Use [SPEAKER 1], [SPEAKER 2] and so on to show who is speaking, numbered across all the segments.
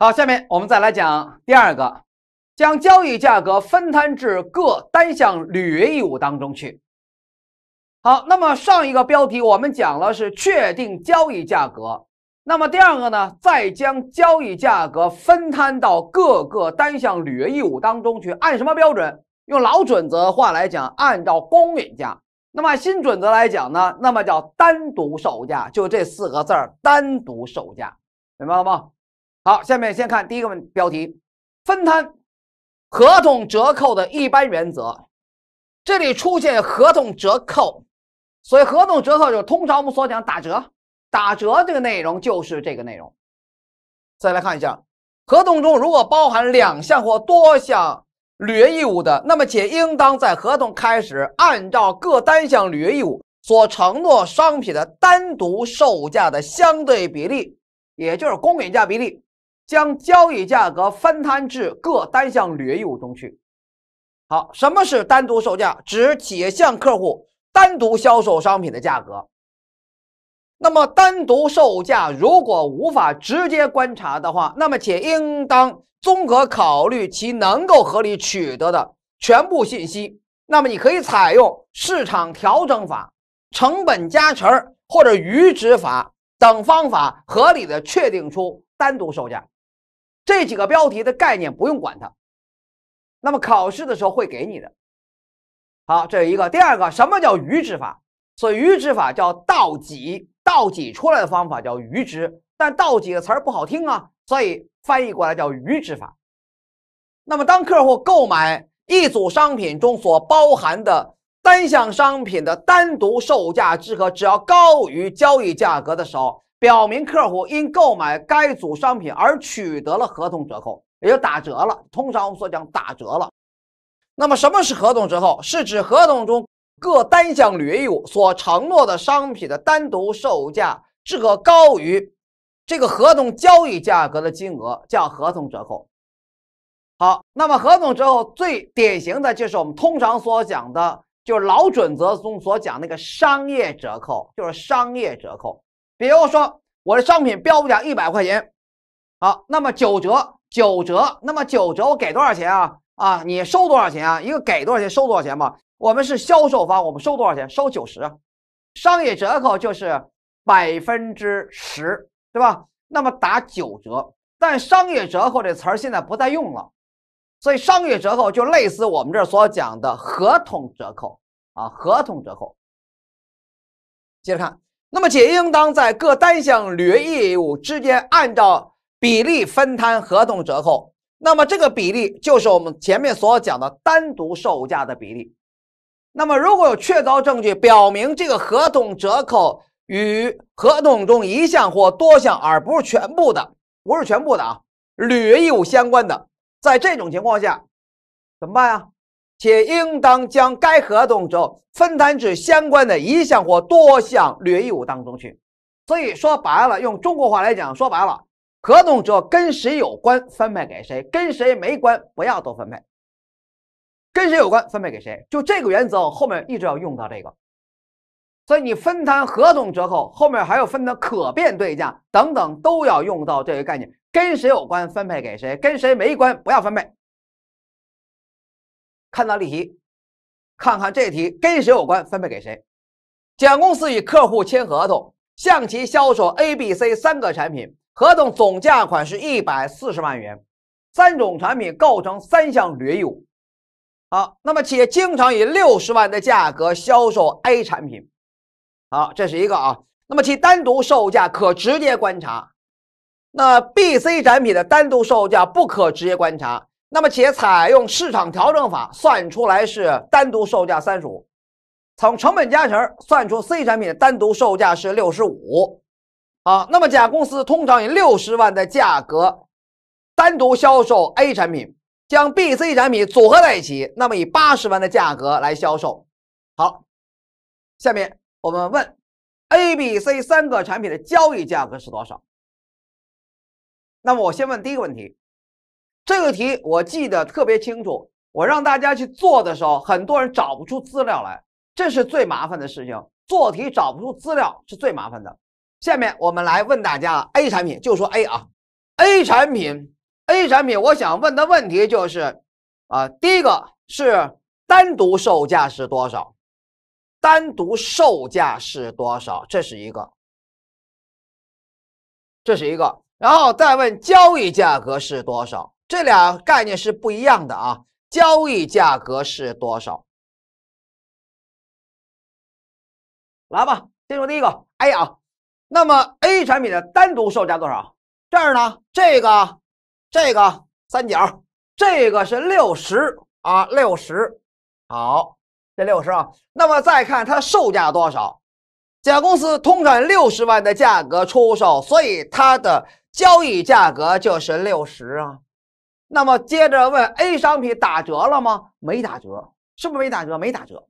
[SPEAKER 1] 好，下面我们再来讲第二个，将交易价格分摊至各单项履约义务当中去。好，那么上一个标题我们讲了是确定交易价格，那么第二个呢，再将交易价格分摊到各个单项履约义务当中去，按什么标准？用老准则话来讲，按照公允价；那么新准则来讲呢，那么叫单独售价，就这四个字儿，单独售价，明白了吗？好，下面先看第一个问标题：分摊合同折扣的一般原则。这里出现合同折扣，所以合同折扣就是通常我们所讲打折。打折这个内容就是这个内容。再来看一下，合同中如果包含两项或多项履约义务的，那么且应当在合同开始，按照各单项履约义务所承诺商品的单独售价的相对比例，也就是公允价比例。将交易价格分摊至各单项履约义务中去。好，什么是单独售价？指企业向客户单独销售商品的价格。那么，单独售价如果无法直接观察的话，那么且应当综合考虑其能够合理取得的全部信息。那么，你可以采用市场调整法、成本加成或者余值法等方法，合理的确定出单独售价。这几个标题的概念不用管它，那么考试的时候会给你的。好，这有一个第二个，什么叫余值法？所以余值法叫倒挤，倒挤出来的方法叫余值，但倒挤的词儿不好听啊，所以翻译过来叫余值法。那么当客户购买一组商品中所包含的单项商品的单独售价之和，只要高于交易价格的时候。表明客户因购买该组商品而取得了合同折扣，也就打折了。通常我们所讲打折了。那么什么是合同折扣？是指合同中各单项履约义务所承诺的商品的单独售价这个高于这个合同交易价格的金额，叫合同折扣。好，那么合同折扣最典型的就是我们通常所讲的，就是老准则中所讲那个商业折扣，就是商业折扣。比如说我的商品标价一百块钱，好，那么九折，九折，那么九折，我给多少钱啊？啊，你收多少钱啊？一个给多少钱，收多少钱嘛？我们是销售方，我们收多少钱？收九十，商业折扣就是百分之十，对吧？那么打九折，但商业折扣这词儿现在不再用了，所以商业折扣就类似我们这儿所讲的合同折扣啊，合同折扣。接着看。那么，也应当在各单项履约义务之间按照比例分摊合同折扣。那么，这个比例就是我们前面所讲的单独售价的比例。那么，如果有确凿证据表明这个合同折扣与合同中一项或多项，而不是全部的，不是全部的啊，履约义务相关的，在这种情况下，怎么办呀？且应当将该合同之后分摊至相关的一项或多项履约义务当中去。所以说白了，用中国话来讲，说白了，合同之后跟谁有关，分配给谁；跟谁没关，不要多分配。跟谁有关，分配给谁，就这个原则，后面一直要用到这个。所以你分摊合同折扣，后面还要分摊可变对价等等，都要用到这个概念：跟谁有关，分配给谁；跟谁没关，不要分配。看到例题，看看这题跟谁有关，分配给谁。甲公司与客户签合同，向其销售 A、B、C 三个产品，合同总价款是一百四十万元，三种产品构成三项履约义务。好，那么企业经常以六十万的价格销售 A 产品，好，这是一个啊。那么其单独售价可直接观察，那 B、C 产品的单独售价不可直接观察。那么，且采用市场调整法算出来是单独售价三十五，从成本加成算出 C 产品的单独售价是六十五。好，那么甲公司通常以六十万的价格单独销售 A 产品，将 B、C 产品组合在一起，那么以八十万的价格来销售。好，下面我们问 A、B、C 三个产品的交易价格是多少？那么我先问第一个问题。这个题我记得特别清楚，我让大家去做的时候，很多人找不出资料来，这是最麻烦的事情。做题找不出资料是最麻烦的。下面我们来问大家，A 产品就说 A 啊，A 产品，A 产品，我想问的问题就是，啊，第一个是单独售价是多少？单独售价是多少？这是一个，这是一个，然后再问交易价格是多少？这俩概念是不一样的啊！交易价格是多少？来吧，先说第一个 A 啊。那么 A 产品的单独售价多少？这儿呢？这个、这个三角，这个是六十啊，六十。好，这六十啊。那么再看它售价多少？甲公司通产六十万的价格出售，所以它的交易价格就是六十啊。那么接着问：A 商品打折了吗？没打折，是不是没打折？没打折。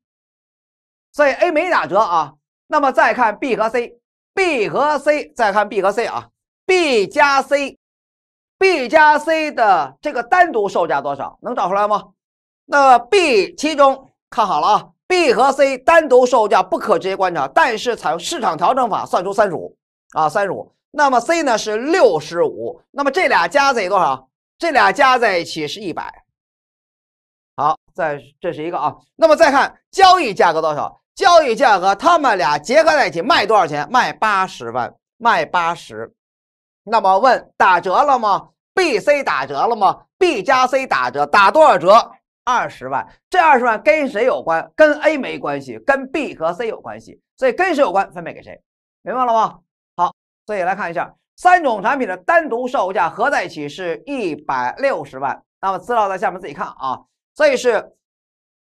[SPEAKER 1] 所以 A 没打折啊。那么再看 B 和 C，B 和 C 再看 B 和 C 啊，B 加 C，B 加 C 的这个单独售价多少？能找出来吗？那 B 其中看好了啊，B 和 C 单独售价不可直接观察，但是采用市场调整法算出三十五啊，三十五。那么 C 呢是六十五，那么这俩加起来多少？这俩加在一起是一百，好，再这是一个啊。那么再看交易价格多少？交易价格他们俩结合在一起卖多少钱？卖八十万，卖八十。那么问打折了吗？B、C 打折了吗？B 加 C 打折，打多少折？二十万。这二十万跟谁有关？跟 A 没关系，跟 B 和 C 有关系。所以跟谁有关？分配给谁？明白了吗？好，所以来看一下。三种产品的单独售价合在一起是一百六十万，那么资料在下面自己看啊。所以是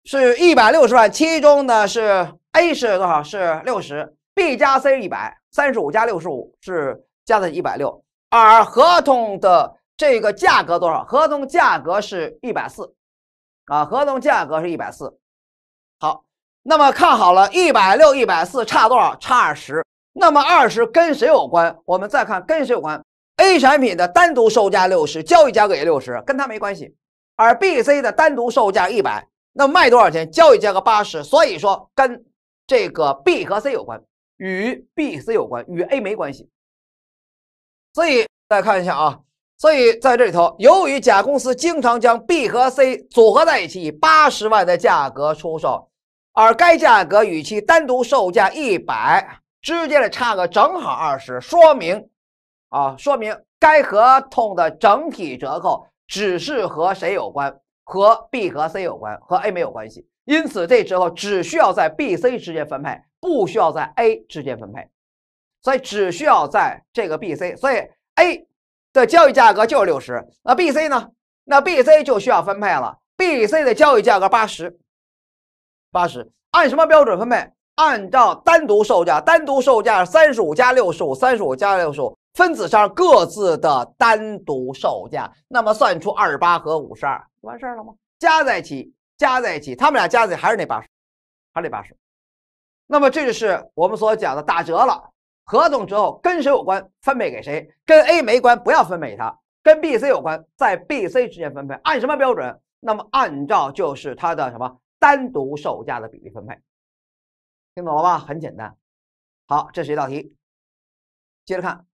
[SPEAKER 1] 是一百六十万，其中呢是 A 是多少？是六十，B 加 C 一百，三十五加六十五是加的一百六。而合同的这个价格多少？合同价格是一百四啊，合同价格是一百四。好，那么看好了，一百六一百四差多少？差二十。那么二，是跟谁有关？我们再看跟谁有关。A 产品的单独售价六十，交易价格也六十，跟它没关系。而 B、C 的单独售价一百，那卖多少钱？交易价格八十，所以说跟这个 B 和 C 有关，与 B、C 有关，与 A 没关系。所以再看一下啊，所以在这里头，由于甲公司经常将 B 和 C 组合在一起，以八十万的价格出售，而该价格与其单独售价一百。直接的差个正好二十，说明啊，说明该合同的整体折扣只是和谁有关？和 B 和 C 有关，和 A 没有关系。因此这时候只需要在 B、C 之间分配，不需要在 A 之间分配。所以只需要在这个 B、C，所以 A 的交易价格就是六十。那 B、C 呢？那 B、C 就需要分配了。B、C 的交易价格八十八十，按什么标准分配？按照单独售价，单独售价三十五加六十五，三十五加六十五，分子上各自的单独售价，那么算出二十八和五十二完事儿了吗？加在一起，加在一起，他们俩加在一起还是那八十，还是那八十。那么这就是我们所讲的打折了，合同折后跟谁有关，分配给谁？跟 A 没关，不要分配给它；跟 BC 有关，在 BC 之间分配，按什么标准？那么按照就是它的什么单独售价的比例分配。听懂了吧？很简单。好，这是一道题。接着看，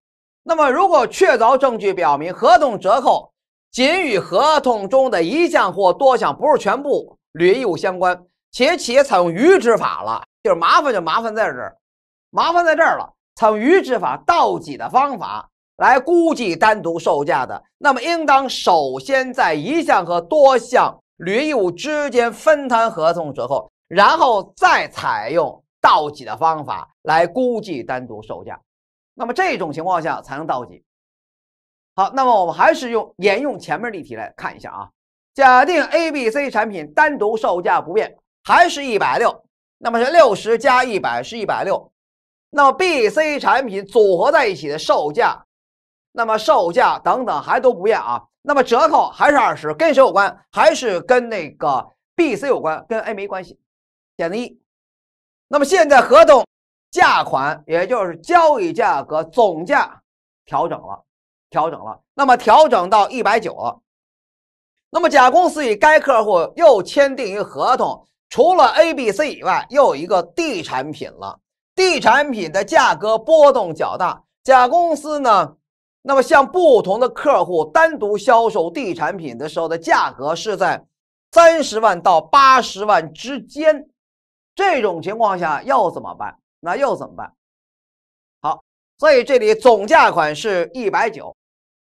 [SPEAKER 1] 那么如果确凿证据表明合同折扣仅与合同中的一项或多项不是全部履约义务相关，且企业采用余值法了，就是麻烦就麻烦在这儿，麻烦在这儿了。采用余值法倒挤的方法来估计单独售价的，那么应当首先在一项和多项履约义务之间分摊合同折扣，然后再采用。倒挤的方法来估计单独售价，那么这种情况下才能倒挤。好，那么我们还是用沿用前面例题来看一下啊。假定 A、B、C 产品单独售价不变，还是一百六，那么是六十加一百是一百六。那么 B、C 产品组合在一起的售价，那么售价等等还都不变啊。那么折扣还是二十，跟谁有关？还是跟那个 B、C 有关，跟 A 没关系。选择一，那么现在合同价款，也就是交易价格总价调整了，调整了。那么调整到一百九了。那么甲公司与该客户又签订一个合同，除了 A、B、C 以外，又有一个 D 产品了。D 产品的价格波动较大。甲公司呢，那么向不同的客户单独销售 D 产品的时候的价格是在三十万到八十万之间。这种情况下又怎么办？那又怎么办？好，所以这里总价款是一百九，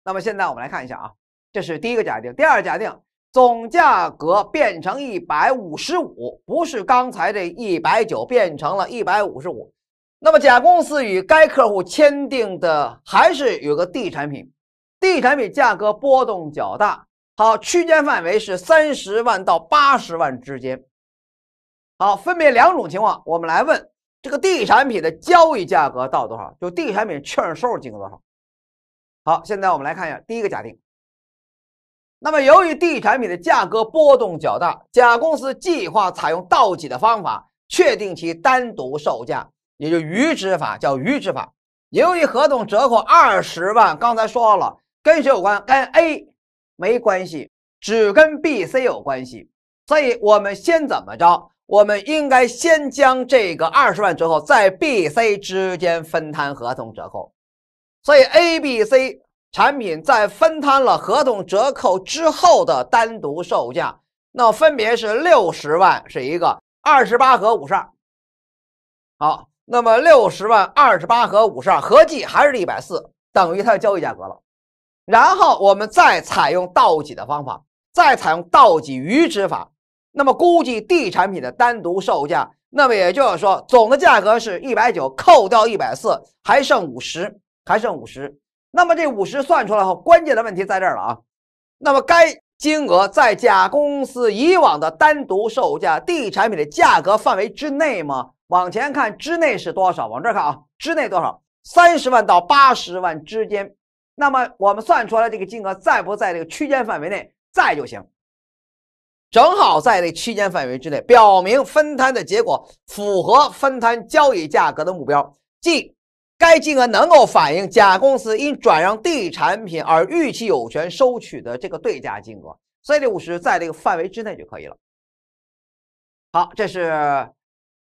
[SPEAKER 1] 那么现在我们来看一下啊，这是第一个假定。第二假定总价格变成一百五十五，不是刚才这一百九变成了一百五十五。那么甲公司与该客户签订的还是有个 D 产品，D 产品价格波动较大。好，区间范围是三十万到八十万之间。好，分别两种情况，我们来问这个地产品的交易价格到多少？就地产品券收金额多少？好，现在我们来看一下第一个假定。那么由于地产品的价格波动较大，甲公司计划采用倒挤的方法确定其单独售价，也就余值法，叫余值法。由于合同折扣二十万，刚才说了，跟谁有关？跟 A 没关系，只跟 BC 有关系。所以我们先怎么着？我们应该先将这个二十万折扣在 B C 之间分摊合同折扣，所以 A B C 产品在分摊了合同折扣之后的单独售价，那分别是六十万是一个，二十八和五十二。好，那么六十万、二十八和五十二合计还是一百四，等于它的交易价格了。然后我们再采用倒挤的方法，再采用倒挤余值法。那么估计 D 产品的单独售价，那么也就是说总的价格是一百九，扣掉一百四，还剩五十，还剩五十。那么这五十算出来后，关键的问题在这儿了啊。那么该金额在甲公司以往的单独售价 D 产品的价格范围之内吗？往前看之内是多少？往这儿看啊，之内多少？三十万到八十万之间。那么我们算出来这个金额在不在这个区间范围内？在就行。正好在这区间范围之内，表明分摊的结果符合分摊交易价格的目标，即该金额能够反映甲公司因转让地产品而预期有权收取的这个对价金额。所以，这五十在这个范围之内就可以了。好，这是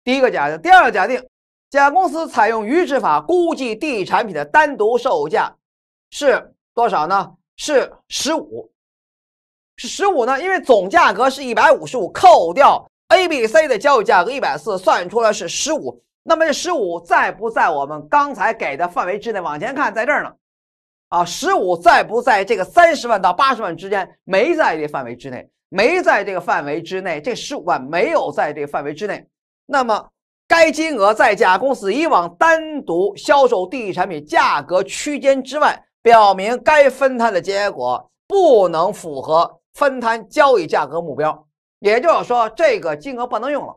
[SPEAKER 1] 第一个假定。第二个假定，甲公司采用余值法估计地产品的单独售价是多少呢？是十五。是十五呢？因为总价格是一百五十五，扣掉 A、B、C 的交易价格一百四，算出来是十五。那么这十五在不在我们刚才给的范围之内？往前看，在这儿呢。啊，十五在不在这个三十万到八十万之间？没在这范围之内，没在这个范围之内。这十五万没有在这个范围之内。那么该金额在甲公司以往单独销售地产品价格区间之外，表明该分摊的结果不能符合。分摊交易价格目标，也就是说，这个金额不能用了。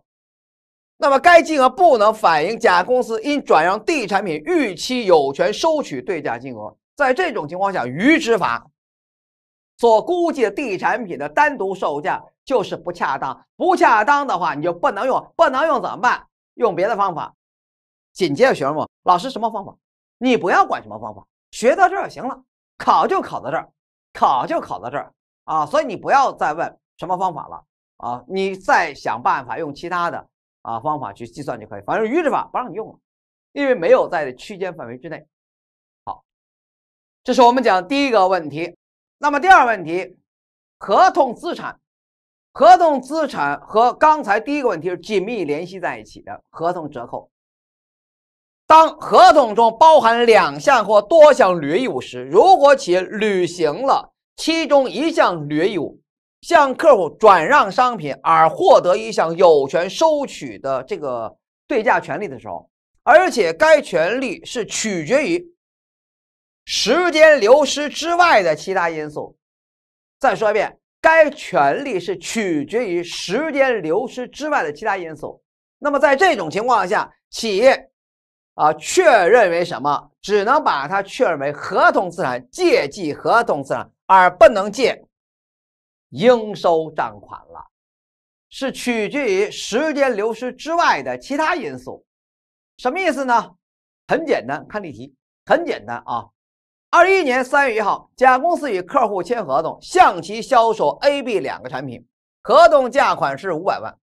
[SPEAKER 1] 那么，该金额不能反映甲公司因转让地产品预期有权收取对价金额。在这种情况下，余值法所估计的地产品的单独售价就是不恰当。不恰当的话，你就不能用。不能用怎么办？用别的方法。紧接着学么？老师什么方法？你不要管什么方法，学到这儿行了。考就考到这儿，考就考到这儿。啊，所以你不要再问什么方法了啊，你再想办法用其他的啊方法去计算就可以。反正预制法不让你用了，因为没有在区间范围之内。好，这是我们讲第一个问题。那么第二个问题，合同资产，合同资产和刚才第一个问题是紧密联系在一起的。合同折扣，当合同中包含两项或多项履约义务时，如果企业履行了。其中一项履约义务，向客户转让商品而获得一项有权收取的这个对价权利的时候，而且该权利是取决于时间流失之外的其他因素。再说一遍，该权利是取决于时间流失之外的其他因素。那么在这种情况下，企业啊确认为什么只能把它确认为合同资产，借记合同资产。而不能借应收账款了，是取决于时间流失之外的其他因素。什么意思呢？很简单，看例题，很简单啊。二一年三月一号，甲公司与客户签合同，向其销售 A、B 两个产品，合同价款是五百万。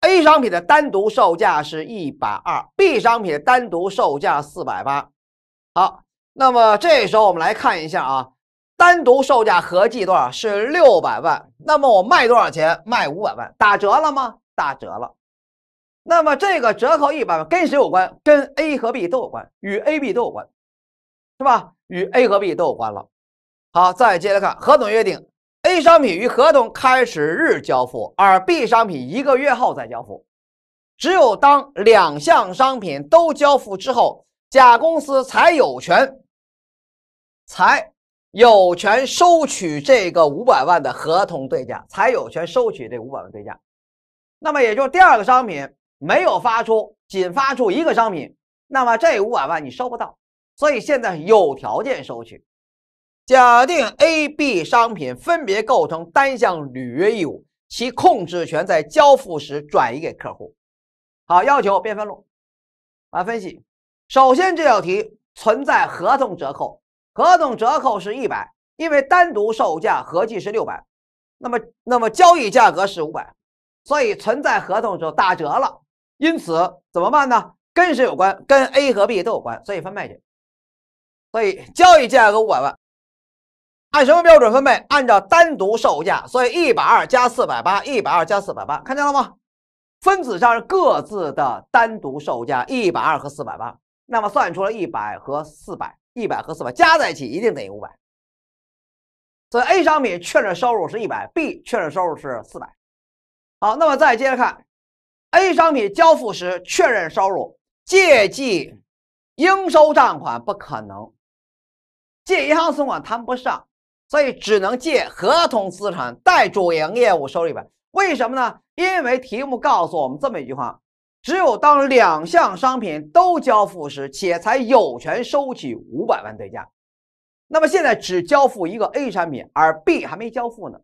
[SPEAKER 1] A 商品的单独售价是一百二，B 商品单独售价四百八。好，那么这时候我们来看一下啊。单独售价合计多少是六百万？那么我卖多少钱？卖五百万，打折了吗？打折了。那么这个折扣一百万跟谁有关？跟 A 和 B 都有关，与 A、B 都有关，是吧？与 A 和 B 都有关了。好，再接着看合同约定：A 商品于合同开始日交付，而 B 商品一个月后再交付。只有当两项商品都交付之后，甲公司才有权才。有权收取这个五百万的合同对价，才有权收取这五百万对价。那么，也就第二个商品没有发出，仅发出一个商品，那么这五百万你收不到。所以现在有条件收取。假定 A、B 商品分别构成单项履约义务，其控制权在交付时转移给客户。好，要求变分录来分析。首先，这道题存在合同折扣。合同折扣是一百，因为单独售价合计是六百，那么那么交易价格是五百，所以存在合同就打折了。因此怎么办呢？跟谁有关？跟 A 和 B 都有关，所以分配去。所以交易价格五百万，按什么标准分配？按照单独售价，所以一百二加四百八，一百二加四百八，看见了吗？分子上是各自的单独售价，一百二和四百八。那么算出了100和400，100和400加在一起一定等于500。所以 A 商品确认收入是 100，B 确认收入是400。好，那么再接着看，A 商品交付时确认收入借记应收账款不可能，借银行存款谈不上，所以只能借合同资产代主营业务收入百。为什么呢？因为题目告诉我们这么一句话。只有当两项商品都交付时，且才有权收取五百万对价。那么现在只交付一个 A 产品，而 B 还没交付呢。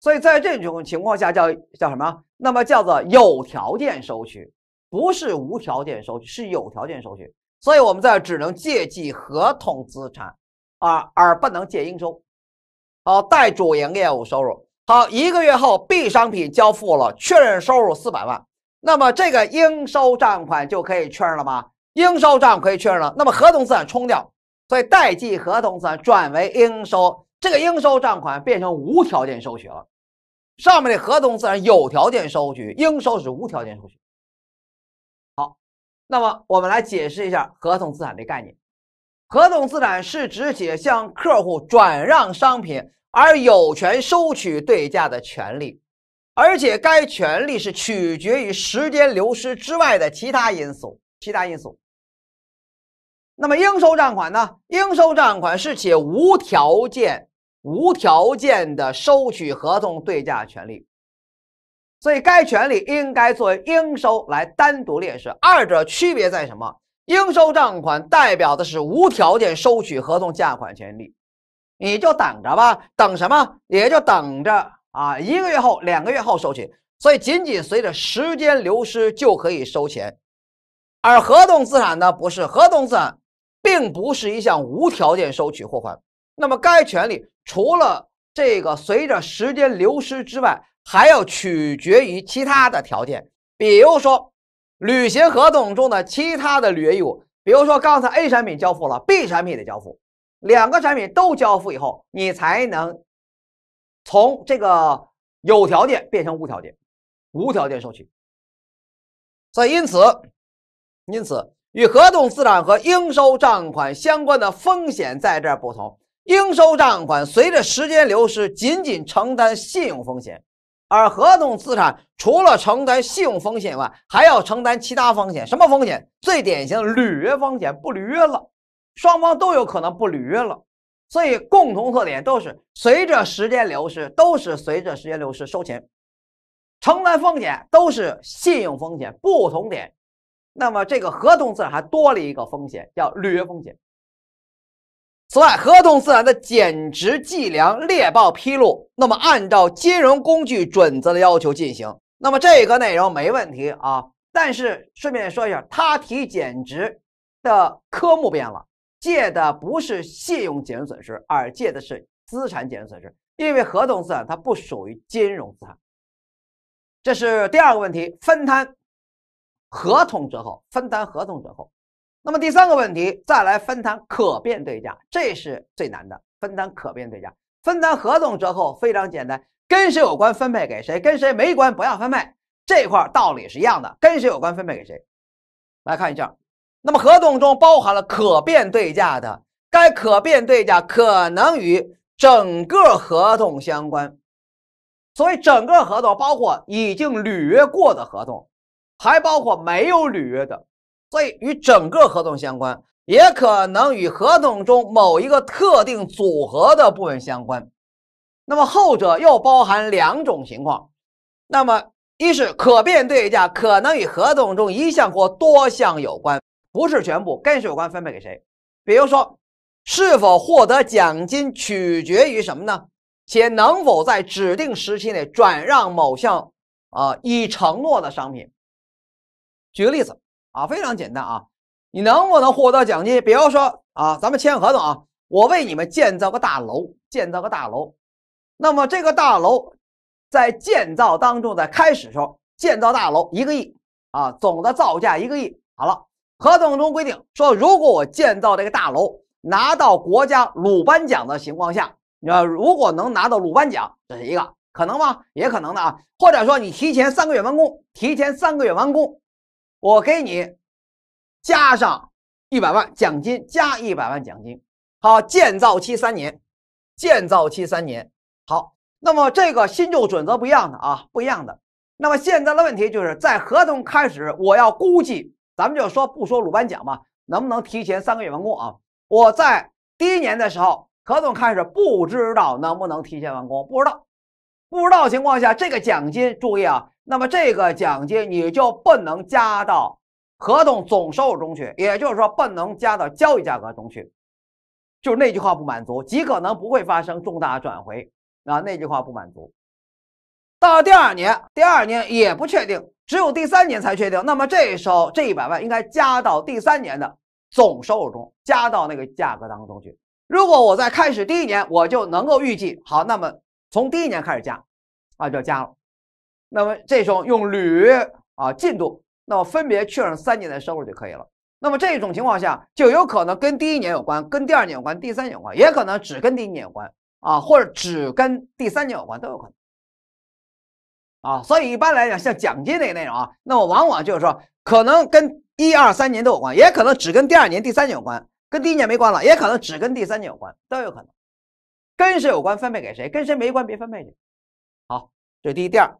[SPEAKER 1] 所以在这种情况下，叫叫什么？那么叫做有条件收取，不是无条件收取，是有条件收取。所以我们在只能借记合同资产，啊，而不能借应收。好，带主营业务收入。好，一个月后 B 商品交付了，确认收入四百万。那么这个应收账款就可以确认了吗？应收账款可以确认了。那么合同资产冲掉，所以代记合同资产转为应收，这个应收账款变成无条件收取了。上面的合同资产有条件收取，应收是无条件收取。好，那么我们来解释一下合同资产的概念。合同资产是指企业向客户转让商品而有权收取对价的权利。而且该权利是取决于时间流失之外的其他因素，其他因素。那么应收账款呢？应收账款是且无条件、无条件的收取合同对价权利，所以该权利应该作为应收来单独列示。二者区别在什么？应收账款代表的是无条件收取合同价款权利，你就等着吧，等什么？也就等着。啊，一个月后、两个月后收取，所以仅仅随着时间流失就可以收钱，而合同资产呢不是合同资产，并不是一项无条件收取货款。那么该权利除了这个随着时间流失之外，还要取决于其他的条件，比如说履行合同中的其他的履约义务，比如说刚才 A 产品交付了，B 产品得交付，两个产品都交付以后，你才能。从这个有条件变成无条件，无条件收取。所以，因此，因此，与合同资产和应收账款相关的风险在这儿不同。应收账款随着时间流失，仅仅承担信用风险；而合同资产除了承担信用风险外，还要承担其他风险。什么风险？最典型的履约风险，不履约了，双方都有可能不履约了。所以共同特点都是随着时间流失，都是随着时间流失收钱，承担风险都是信用风险。不同点，那么这个合同自然还多了一个风险，叫履约风险。此外，合同自然的减值计量列报披露，那么按照金融工具准则的要求进行。那么这个内容没问题啊，但是顺便说一下，它提减值的科目变了。借的不是信用减值损失，而借的是资产减值损失，因为合同资产它不属于金融资产。这是第二个问题，分摊合同折扣，分摊合同折扣。那么第三个问题，再来分摊可变对价，这是最难的，分摊可变对价，分摊合同折扣非常简单，跟谁有关分配给谁，跟谁没关不要分配。这块道理是一样的，跟谁有关分配给谁。来看一下。那么合同中包含了可变对价的，该可变对价可能与整个合同相关，所以整个合同包括已经履约过的合同，还包括没有履约的，所以与整个合同相关，也可能与合同中某一个特定组合的部分相关。那么后者又包含两种情况，那么一是可变对价可能与合同中一项或多项有关。不是全部，跟谁有关？分配给谁？比如说，是否获得奖金取决于什么呢？且能否在指定时期内转让某项啊已承诺的商品？举个例子啊，非常简单啊，你能不能获得奖金？比如说啊，咱们签合同啊，我为你们建造个大楼，建造个大楼。那么这个大楼在建造当中，在开始时候建造大楼一个亿啊，总的造价一个亿。好了。合同中规定说，如果我建造这个大楼拿到国家鲁班奖的情况下，啊，如果能拿到鲁班奖，这是一个可能吗？也可能的啊。或者说，你提前三个月完工，提前三个月完工，我给你加上一百万奖金，加一百万奖金。好，建造期三年，建造期三年。好，那么这个新旧准则不一样的啊，不一样的。那么现在的问题就是在合同开始，我要估计。咱们就说不说鲁班奖嘛，能不能提前三个月完工啊？我在第一年的时候，合同开始不知道能不能提前完工，不知道，不知道情况下，这个奖金注意啊，那么这个奖金你就不能加到合同总收入中去，也就是说不能加到交易价格中去，就是那句话不满足，极可能不会发生重大转回啊，那句话不满足。到了第二年，第二年也不确定，只有第三年才确定。那么这时候这一百万应该加到第三年的总收入中，加到那个价格当中去。如果我在开始第一年我就能够预计好，那么从第一年开始加，啊就加了。那么这时候用铝啊进度，那么分别确认三年的收入就可以了。那么这种情况下，就有可能跟第一年有关，跟第二年有关，第三年有关，也可能只跟第一年有关啊，或者只跟第三年有关，都有可能。啊，所以一般来讲，像奖金那个内容啊，那么往往就是说，可能跟一二三年都有关，也可能只跟第二年、第三年有关，跟第一年没关了，也可能只跟第三年有关，都有可能。跟谁有关，分配给谁；跟谁没关，别分配给。好，这是第一、第二。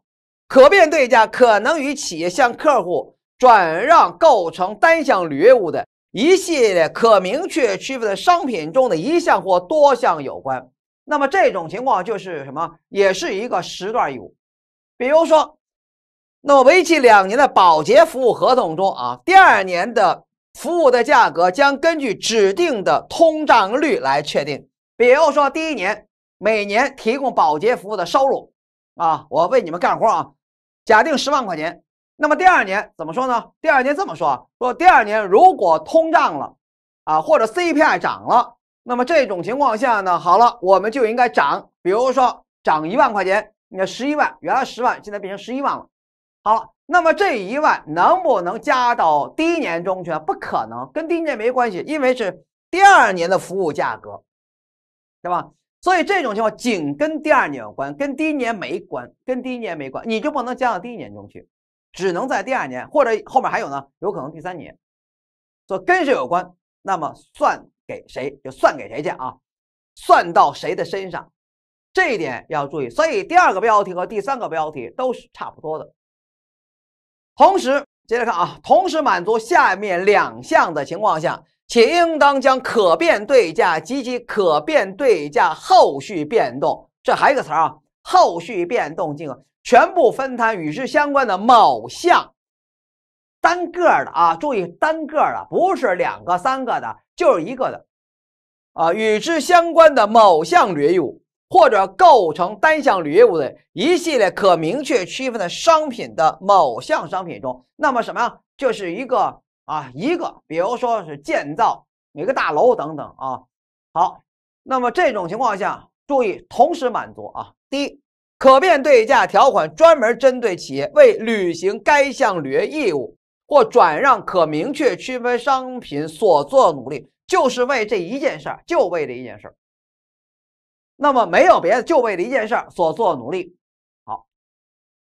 [SPEAKER 1] 可变对价可能与企业向客户转让构成单项履约义务的一系列可明确区分的商品中的一项或多项有关，那么这种情况就是什么？也是一个时段义务。比如说，那么为期两年的保洁服务合同中啊，第二年的服务的价格将根据指定的通胀率来确定。比如说，第一年每年提供保洁服务的收入啊，我为你们干活啊，假定十万块钱。那么第二年怎么说呢？第二年这么说说第二年如果通胀了啊，或者 CPI 涨了，那么这种情况下呢，好了，我们就应该涨。比如说涨一万块钱。你看，十一万，原来十万，现在变成十一万了。好，那么这一万能不能加到第一年中去？不可能，跟第一年没关系，因为是第二年的服务价格，对吧？所以这种情况仅跟第二年有关，跟第一年没关，跟第一年没关，你就不能加到第一年中去，只能在第二年或者后面还有呢，有可能第三年。说跟谁有关，那么算给谁，就算给谁去啊，算到谁的身上。这一点要注意，所以第二个标题和第三个标题都是差不多的。同时，接着看啊，同时满足下面两项的情况下，且应当将可变对价及其可变对价后续变动，这还有一个词儿啊，后续变动金额全部分摊与之相关的某项单个的啊，注意单个的，不是两个三个的，就是一个的啊，与之相关的某项履有。务。或者构成单项履约义务的一系列可明确区分的商品的某项商品中，那么什么呀？就是一个啊，一个，比如说是建造哪个大楼等等啊。好，那么这种情况下，注意同时满足啊，第一，可变对价条款专门针对企业为履行该项履约义务或转让可明确区分商品所做努力，就是为这一件事儿，就为这一件事儿。那么没有别的，就为了一件事儿所做努力。好，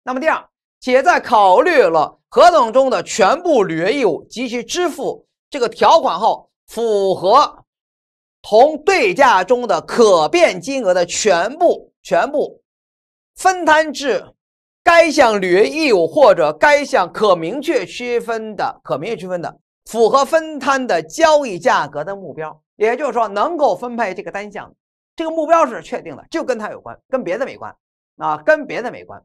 [SPEAKER 1] 那么第二，且在考虑了合同中的全部履约义务及其支付这个条款后，符合同对价中的可变金额的全部全部分摊至该项履约义务或者该项可明确区分的可明确区分的符合分摊的交易价格的目标，也就是说，能够分配这个单项。这个目标是确定的，就跟他有关，跟别的没关啊，跟别的没关。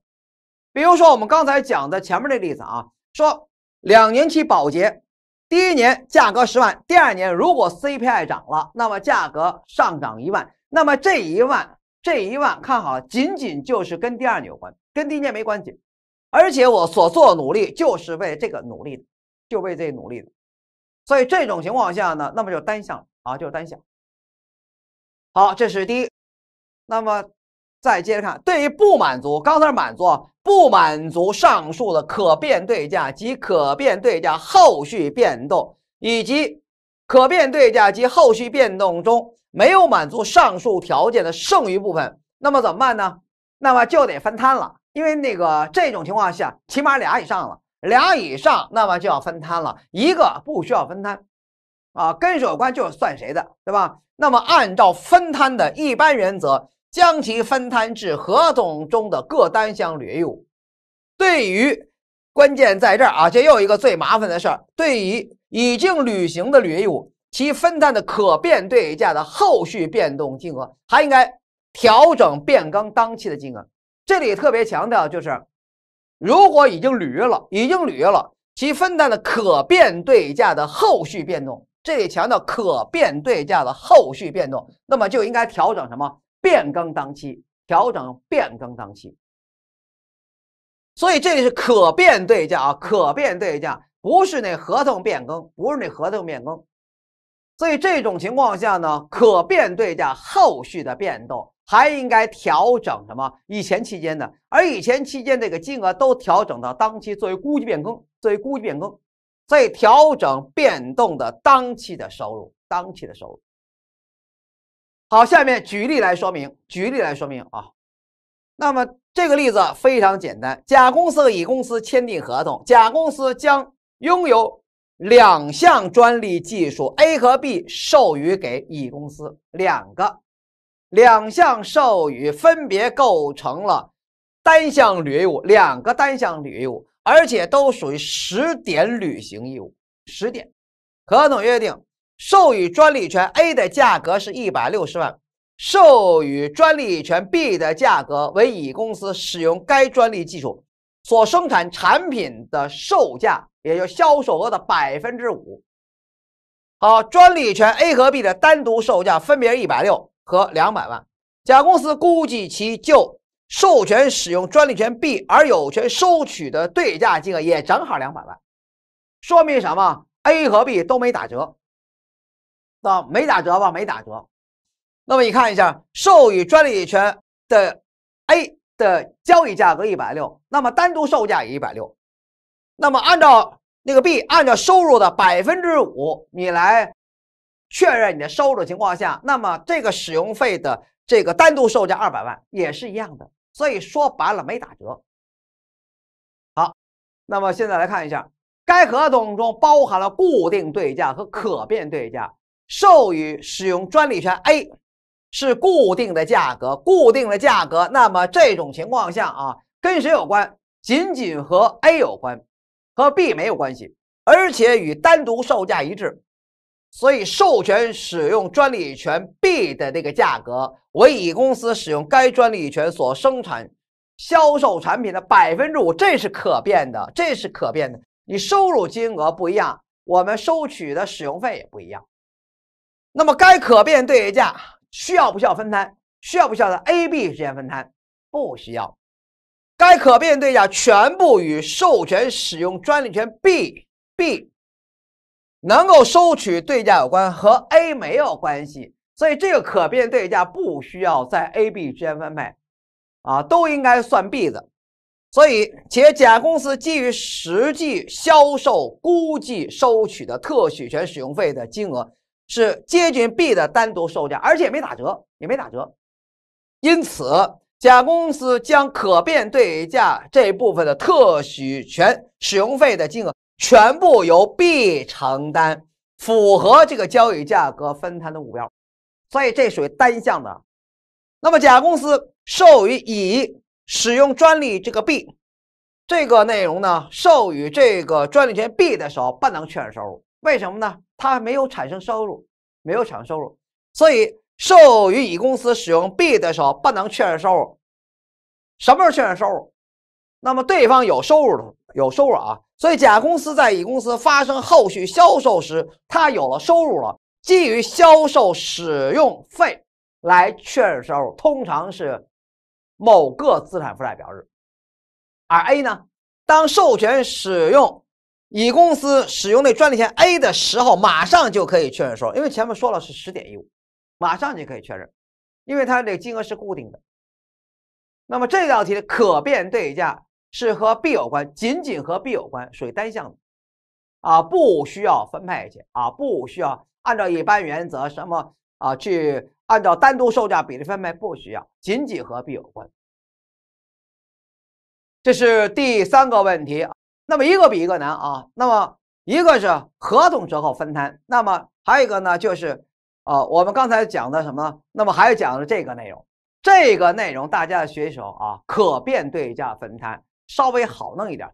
[SPEAKER 1] 比如说我们刚才讲的前面这例子啊，说两年期保洁，第一年价格十万，第二年如果 CPI 涨了，那么价格上涨一万，那么这一万这一万看好了，仅仅就是跟第二年有关，跟第一年没关系。而且我所做努力就是为这个努力的，就为这努力的。所以这种情况下呢，那么就单向啊，就是单向。好，这是第一。那么再接着看，对于不满足刚才满足不满足上述的可变对价及可变对价后续变动，以及可变对价及后续变动中没有满足上述条件的剩余部分，那么怎么办呢？那么就得分摊了，因为那个这种情况下起码俩以上了，俩以上那么就要分摊了，一个不需要分摊啊，跟手关就算谁的，对吧？那么，按照分摊的一般原则，将其分摊至合同中的各单项履约义务。对于关键在这儿啊，这又一个最麻烦的事儿。对于已经履行的履约义务，其分摊的可变对价的后续变动金额，还应该调整变更当期的金额。这里特别强调，就是如果已经履约了，已经履约了，其分摊的可变对价的后续变动。这里强调可变对价的后续变动，那么就应该调整什么？变更当期，调整变更当期。所以这是可变对价啊，可变对价不是那合同变更，不是那合同变更。所以这种情况下呢，可变对价后续的变动还应该调整什么？以前期间的，而以前期间这个金额都调整到当期作为估计变更，作为估计变更。在调整变动的当期的收入，当期的收入。好，下面举例来说明，举例来说明啊。那么这个例子非常简单，甲公司和乙公司签订合同，甲公司将拥有两项专利技术 A 和 B 授予给乙公司两个，两项授予分别构成了单项履约义务，两个单项履约义务。而且都属于实点履行义务。实点，合同约定授予专利权 A 的价格是一百六十万，授予专利权 B 的价格为乙公司使用该专利技术所生产产品的售价，也就销售额的百分之五。好，专利权 A 和 B 的单独售价分别是一百六和两百万。甲公司估计其就授权使用专利权 B 而有权收取的对价金额也正好两百万，说明什么？A 和 B 都没打折，那没打折吧？没打折。那么你看一下，授予专利权的 A 的交易价格一百六，那么单独售价也一百六。那么按照那个 B 按照收入的百分之五你来确认你的收入的情况下，那么这个使用费的这个单独售价二百万也是一样的。所以说白了没打折。好，那么现在来看一下，该合同中包含了固定对价和可变对价，授予使用专利权 A 是固定的价格，固定的价格，那么这种情况下啊，跟谁有关？仅仅和 A 有关，和 B 没有关系，而且与单独售价一致。所以，授权使用专利权 B 的那个价格为乙公司使用该专利权所生产、销售产品的百分之五，这是可变的，这是可变的。你收入金额不一样，我们收取的使用费也不一样。那么，该可变对价需要不需要分摊？需要不需要在 A、B 之间分摊？不需要。该可变对价全部与授权使用专利权 B、B。能够收取对价有关和 A 没有关系，所以这个可变对价不需要在 A、B 之间分配，啊，都应该算 B 的。所以，且甲公司基于实际销售估计收取的特许权使用费的金额是接近 B 的单独售价，而且没打折，也没打折。因此，甲公司将可变对价这部分的特许权使用费的金额。全部由 B 承担，符合这个交易价格分摊的目标，所以这属于单向的。那么，甲公司授予乙使用专利这个 B 这个内容呢？授予这个专利权 B 的时候，不能确认收入，为什么呢？它没有产生收入，没有产生收入，所以授予乙公司使用 B 的时候不能确认收入。什么时候确认收入？那么对方有收入的，有收入啊。所以，甲公司在乙公司发生后续销售时，他有了收入了。基于销售使用费来确认收入，通常是某个资产负债表日。而 A 呢，当授权使用乙公司使用那专利权 A 的时候，马上就可以确认收入，因为前面说了是十点一五，马上就可以确认，因为它这个金额是固定的。那么这道题的可变对价。是和 B 有关，仅仅和 B 有关，属于单项的啊，不需要分配去啊，不需要按照一般原则什么啊去按照单独售价比例分配，不需要，仅仅和 B 有关。这是第三个问题，那么一个比一个难啊。那么一个是合同折扣分摊，那么还有一个呢就是啊，我们刚才讲的什么？那么还讲了这个内容，这个内容大家的学习时候啊，可变对价分摊。稍微好弄一点。